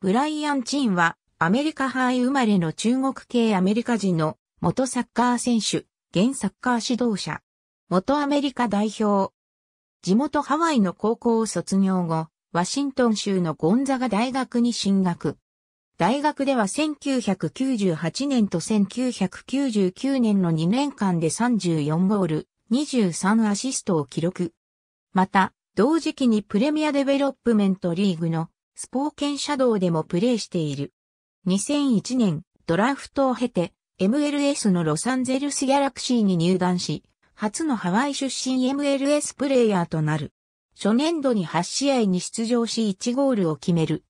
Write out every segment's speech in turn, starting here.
ブライアン・チンは、アメリカ杯生まれの中国系アメリカ人の元サッカー選手、現サッカー指導者、元アメリカ代表。地元ハワイの高校を卒業後、ワシントン州のゴンザガ大学に進学。大学では1998年と1999年の2年間で34ゴール、23アシストを記録。また、同時期にプレミアデベロップメントリーグのスポーケンシャドウでもプレーしている。2001年、ドラフトを経て、MLS のロサンゼルスギャラクシーに入団し、初のハワイ出身 MLS プレイヤーとなる。初年度に8試合に出場し1ゴールを決める。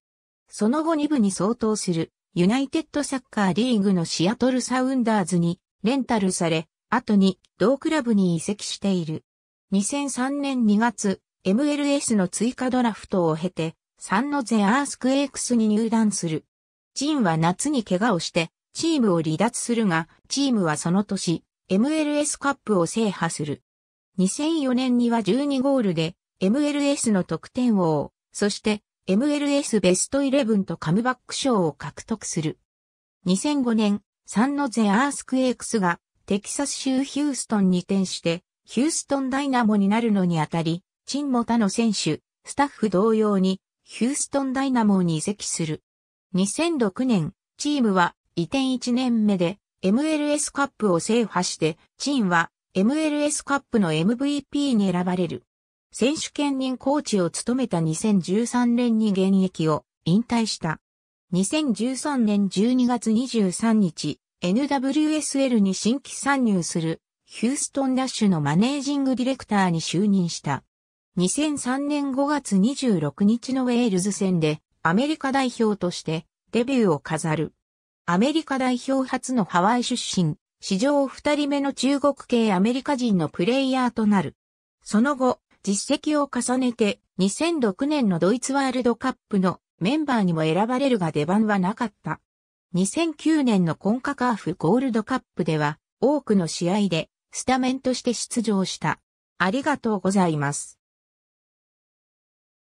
その後2部に相当する、ユナイテッドサッカーリーグのシアトルサウンダーズにレンタルされ、後に同クラブに移籍している。2003年2月、MLS の追加ドラフトを経て、ンノゼアースクエイクスに入団する。ジンは夏に怪我をして、チームを離脱するが、チームはその年、MLS カップを制覇する。2004年には12ゴールで、MLS の得点王、そして MLS ベストイレブンとカムバック賞を獲得する。2005年、サンノゼアースクエイクスがテキサス州ヒューストンに転して、ヒューストンダイナモになるのにあたり、チンも他の選手、スタッフ同様にヒューストンダイナモーに移籍する。2006年、チームは移転1年目で MLS カップを制覇して、チームは MLS カップの MVP に選ばれる。選手兼任コーチを務めた2013年に現役を引退した。2013年12月23日、NWSL に新規参入するヒューストンダッシュのマネージングディレクターに就任した。2003年5月26日のウェールズ戦でアメリカ代表としてデビューを飾る。アメリカ代表初のハワイ出身、史上2人目の中国系アメリカ人のプレイヤーとなる。その後、実績を重ねて2006年のドイツワールドカップのメンバーにも選ばれるが出番はなかった。2009年のコンカカーフゴールドカップでは多くの試合でスタメンとして出場した。ありがとうございます。